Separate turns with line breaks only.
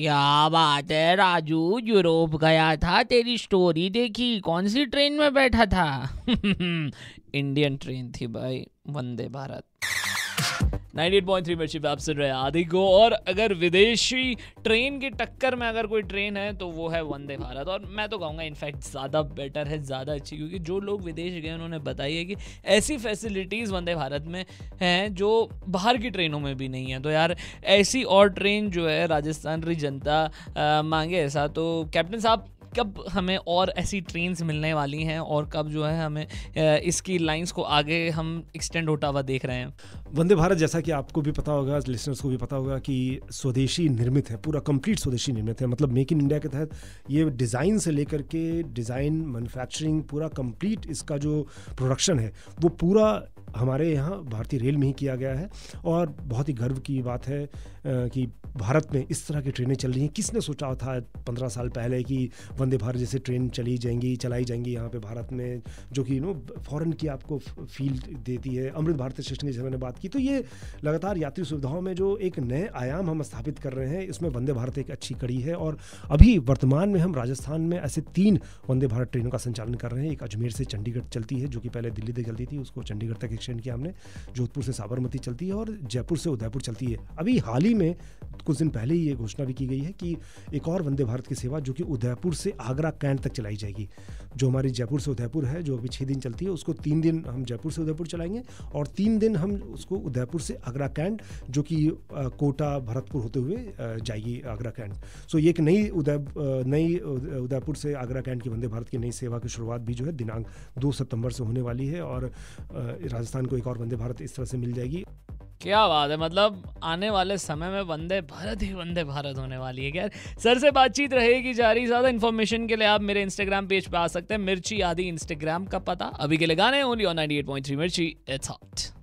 क्या बात है राजू यूरोप गया था तेरी स्टोरी देखी कौन सी ट्रेन में बैठा था इंडियन ट्रेन थी भाई वंदे भारत 98.3 एट पे आप सुन रहे आधी आदि को और अगर विदेशी ट्रेन की टक्कर में अगर कोई ट्रेन है तो वो है वंदे भारत और मैं तो कहूँगा इनफैक्ट ज़्यादा बेटर है ज़्यादा अच्छी क्योंकि जो लोग विदेश गए उन्होंने बताई है कि ऐसी फैसिलिटीज़ वंदे भारत में हैं जो बाहर की ट्रेनों में भी नहीं है तो यार ऐसी और ट्रेन जो है राजस्थान की जनता मांगे ऐसा तो कैप्टन साहब कब हमें और ऐसी ट्रेन मिलने वाली हैं और कब जो है हमें इसकी लाइंस को आगे हम एक्सटेंड होता हुआ देख रहे हैं
वंदे भारत जैसा कि आपको भी पता होगा लिसनर्स को भी पता होगा कि स्वदेशी निर्मित है पूरा कंप्लीट स्वदेशी निर्मित है मतलब मेक इन इंडिया के तहत ये डिज़ाइन से लेकर के डिज़ाइन मैन्युफैक्चरिंग पूरा कंप्लीट इसका जो प्रोडक्शन है वो पूरा हमारे यहाँ भारतीय रेल में ही किया गया है और बहुत ही गर्व की बात है कि भारत में इस तरह की ट्रेनें चल रही हैं किसने सोचा था पंद्रह साल पहले कि वंदे भारत जैसे ट्रेन चली जाएंगी चलाई जाएंगी यहाँ पे भारत में जो कि नो फॉरन की आपको फील देती है अमृत भारत स्टेशन की जैसे मैंने बात की तो ये लगातार यात्री सुविधाओं में जो एक नए आयाम हम स्थापित कर रहे हैं इसमें वंदे भारत एक अच्छी कड़ी है और अभी वर्तमान में हम राजस्थान में ऐसे तीन वंदे भारत ट्रेनों का संचालन कर रहे हैं एक अजमेर से चंडीगढ़ चलती है जो कि पहले दिल्ली तक चलती थी उसको चंडीगढ़ तक एक्सटेंड किया हमने जोधपुर से साबरमती चलती है और जयपुर से उदयपुर चलती है अभी हाल ही में कुछ दिन पहले ही ये घोषणा भी की गई है कि एक और वंदे भारत की सेवा जो कि उदयपुर से आगरा कैंट तक चलाई जाएगी जो हमारी जयपुर से उदयपुर है जो अभी छः दिन चलती है उसको तीन दिन हम जयपुर से उदयपुर चलाएंगे और तीन दिन हम उसको उदयपुर से आगरा कैंट जो कि कोटा भरतपुर होते हुए जाएगी आगरा कैंट सो ये एक नई उदय नई उदयपुर से आगरा कैंट की वंदे भारत की नई सेवा की शुरुआत भी जो है दिनांक दो सितंबर से होने वाली है और राजस्थान को एक और वंदे भारत इस तरह से मिल जाएगी
क्या बात है मतलब आने वाले समय में वंदे भारत ही वंदे भारत होने वाली है यार सर से बातचीत रहेगी जारी ज़्यादा इन्फॉर्मेशन के लिए आप मेरे इंस्टाग्राम पेज पर पे आ सकते हैं मिर्ची आदि इंस्टाग्राम का पता अभी के लिए गाने only on ninety Mirchi it's hot